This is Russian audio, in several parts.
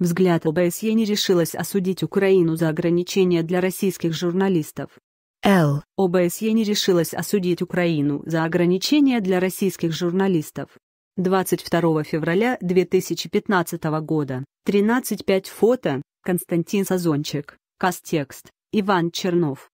Взгляд ОБСЕ не решилась осудить Украину за ограничения для российских журналистов. Л. ОБСЕ не решилась осудить Украину за ограничения для российских журналистов. 22 февраля 2015 года, 13.5 фото, Константин Сазончик, Кастекст, Иван Чернов.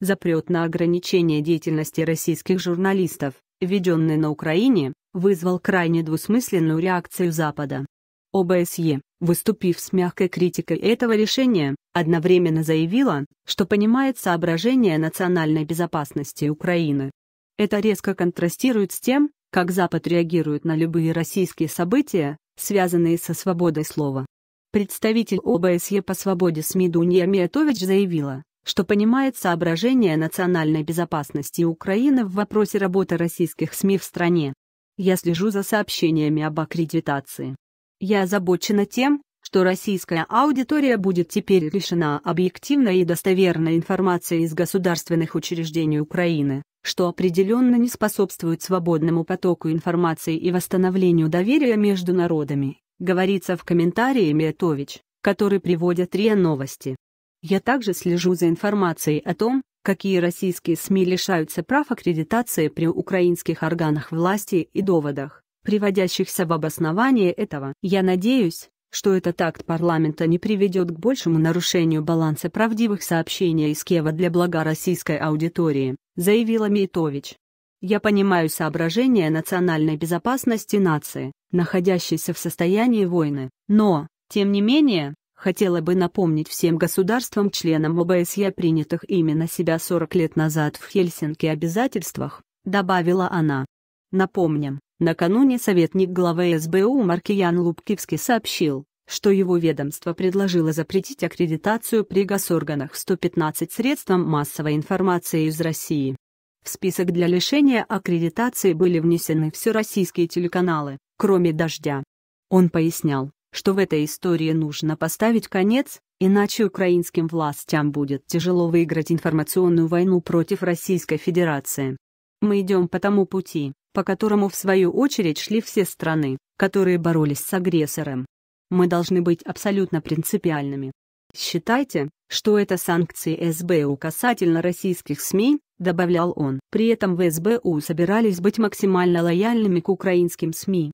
Запрет на ограничение деятельности российских журналистов, введенный на Украине, вызвал крайне двусмысленную реакцию Запада. ОБСЕ выступив с мягкой критикой этого решения, одновременно заявила, что понимает соображения национальной безопасности Украины. Это резко контрастирует с тем, как Запад реагирует на любые российские события, связанные со свободой слова. Представитель ОБСЕ по свободе СМИ Дунья Миятович заявила, что понимает соображения национальной безопасности Украины в вопросе работы российских СМИ в стране. Я слежу за сообщениями об аккредитации. Я озабочена тем, что российская аудитория будет теперь лишена объективной и достоверной информации из государственных учреждений Украины, что определенно не способствует свободному потоку информации и восстановлению доверия между народами, говорится в комментарии Метович, который приводит РИА Новости. Я также слежу за информацией о том, какие российские СМИ лишаются прав аккредитации при украинских органах власти и доводах, приводящихся в обоснование этого. Я надеюсь, что этот акт парламента не приведет к большему нарушению баланса правдивых сообщений из Кева для блага российской аудитории, заявила Мейтович. Я понимаю соображения национальной безопасности нации, находящейся в состоянии войны, но, тем не менее, хотела бы напомнить всем государствам-членам ОБСЕ принятых именно себя 40 лет назад в Хельсинки обязательствах, добавила она. Напомним, Накануне советник главы СБУ Маркиян Лубкивский сообщил, что его ведомство предложило запретить аккредитацию при госорганах 115 средствам массовой информации из России. В список для лишения аккредитации были внесены все российские телеканалы, кроме «Дождя». Он пояснял, что в этой истории нужно поставить конец, иначе украинским властям будет тяжело выиграть информационную войну против Российской Федерации. Мы идем по тому пути, по которому в свою очередь шли все страны, которые боролись с агрессором. Мы должны быть абсолютно принципиальными. Считайте, что это санкции СБУ касательно российских СМИ, добавлял он. При этом в СБУ собирались быть максимально лояльными к украинским СМИ.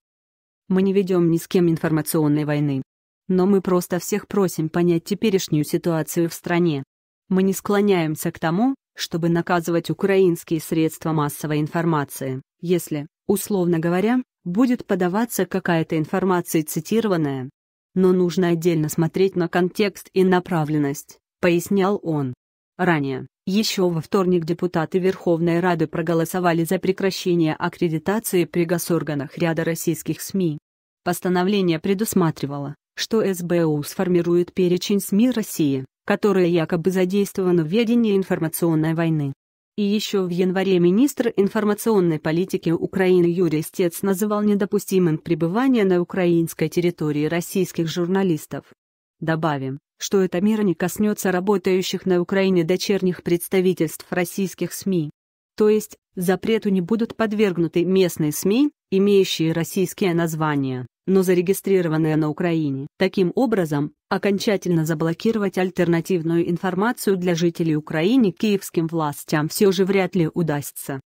Мы не ведем ни с кем информационной войны. Но мы просто всех просим понять теперешнюю ситуацию в стране. Мы не склоняемся к тому, чтобы наказывать украинские средства массовой информации если, условно говоря, будет подаваться какая-то информация цитированная. Но нужно отдельно смотреть на контекст и направленность, пояснял он. Ранее, еще во вторник депутаты Верховной Рады проголосовали за прекращение аккредитации при госорганах ряда российских СМИ. Постановление предусматривало, что СБУ сформирует перечень СМИ России, которые якобы задействованы в ведении информационной войны, и еще в январе министр информационной политики Украины Юрий Стец называл недопустимым пребывание на украинской территории российских журналистов. Добавим, что эта мера не коснется работающих на Украине дочерних представительств российских СМИ. То есть, запрету не будут подвергнуты местные СМИ, имеющие российские названия но зарегистрированные на Украине. Таким образом, окончательно заблокировать альтернативную информацию для жителей Украины киевским властям все же вряд ли удастся.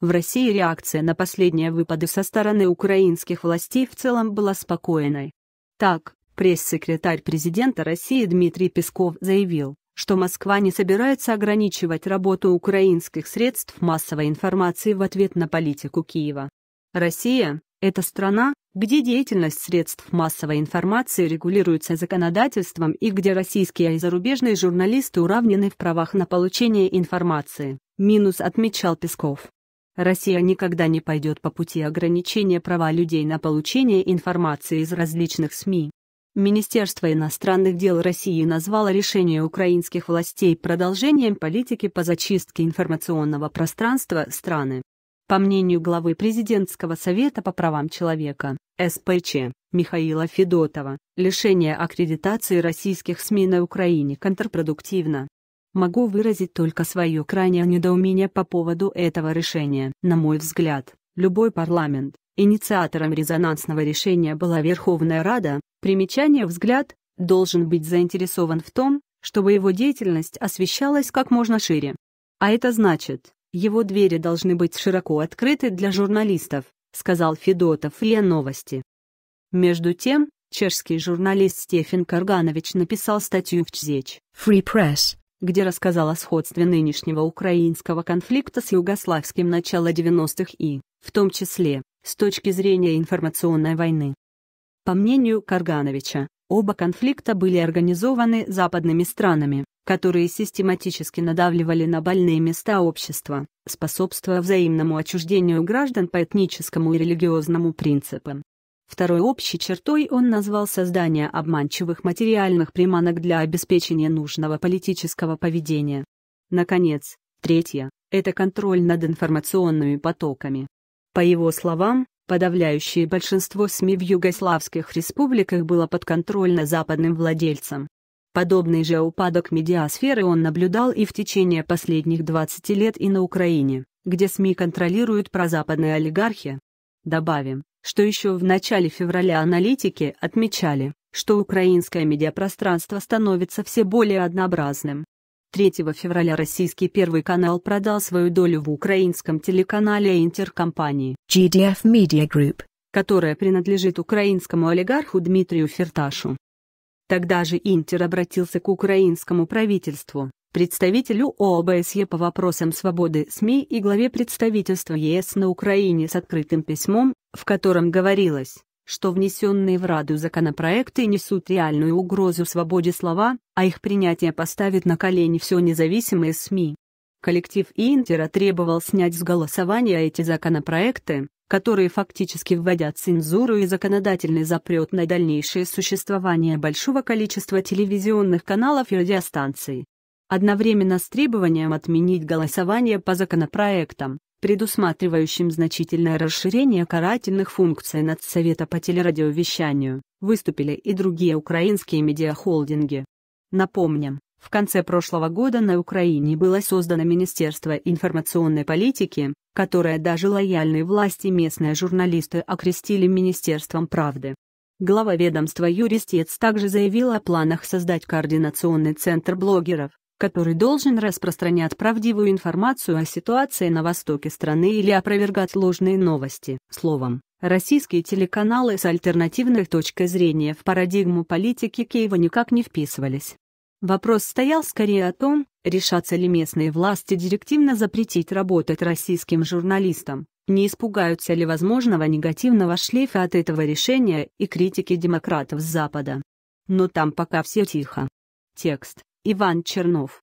В России реакция на последние выпады со стороны украинских властей в целом была спокойной. Так, пресс-секретарь президента России Дмитрий Песков заявил, что Москва не собирается ограничивать работу украинских средств массовой информации в ответ на политику Киева. Россия – это страна, где деятельность средств массовой информации регулируется законодательством и где российские и зарубежные журналисты уравнены в правах на получение информации, минус отмечал Песков. Россия никогда не пойдет по пути ограничения права людей на получение информации из различных СМИ. Министерство иностранных дел России назвало решение украинских властей продолжением политики по зачистке информационного пространства страны. По мнению главы Президентского совета по правам человека, СПЧ, Михаила Федотова, лишение аккредитации российских СМИ на Украине контрпродуктивно. Могу выразить только свое крайнее недоумение по поводу этого решения. На мой взгляд, любой парламент, инициатором резонансного решения была Верховная Рада, примечание «взгляд» должен быть заинтересован в том, чтобы его деятельность освещалась как можно шире. А это значит, его двери должны быть широко открыты для журналистов», сказал Федотов Ле Новости. Между тем, чешский журналист Стефен Карганович написал статью в ЧЗЕЧ «Free Press», где рассказал о сходстве нынешнего украинского конфликта с югославским начала 90-х и, в том числе, с точки зрения информационной войны. По мнению Каргановича, Оба конфликта были организованы западными странами, которые систематически надавливали на больные места общества, способствуя взаимному отчуждению граждан по этническому и религиозному принципам. Второй общей чертой он назвал создание обманчивых материальных приманок для обеспечения нужного политического поведения. Наконец, третье – это контроль над информационными потоками. По его словам, Подавляющее большинство СМИ в югославских республиках было подконтрольно западным владельцам. Подобный же упадок медиасферы он наблюдал и в течение последних 20 лет и на Украине, где СМИ контролируют прозападные олигархи. Добавим, что еще в начале февраля аналитики отмечали, что украинское медиапространство становится все более однообразным, 3 февраля российский Первый канал продал свою долю в украинском телеканале интеркомпании GDF Media Group, которая принадлежит украинскому олигарху Дмитрию Ферташу. Тогда же Интер обратился к украинскому правительству, представителю ОБСЕ по вопросам свободы СМИ и главе представительства ЕС на Украине с открытым письмом, в котором говорилось, что внесенные в Раду законопроекты несут реальную угрозу свободе слова, а их принятие поставит на колени все независимые СМИ. Коллектив Интера требовал снять с голосования эти законопроекты, которые фактически вводят цензуру и законодательный запрет на дальнейшее существование большого количества телевизионных каналов и радиостанций. Одновременно с требованием отменить голосование по законопроектам, предусматривающим значительное расширение карательных функций Нацсовета по телерадиовещанию, выступили и другие украинские медиахолдинги. Напомним, в конце прошлого года на Украине было создано Министерство информационной политики, которое даже лояльные власти местные журналисты окрестили Министерством правды. Глава ведомства Юристец также заявил о планах создать координационный центр блогеров, который должен распространять правдивую информацию о ситуации на востоке страны или опровергать ложные новости. Словом, российские телеканалы с альтернативной точкой зрения в парадигму политики Киева никак не вписывались. Вопрос стоял скорее о том, решатся ли местные власти директивно запретить работать российским журналистам, не испугаются ли возможного негативного шлейфа от этого решения и критики демократов с Запада. Но там пока все тихо. Текст Иван Чернов.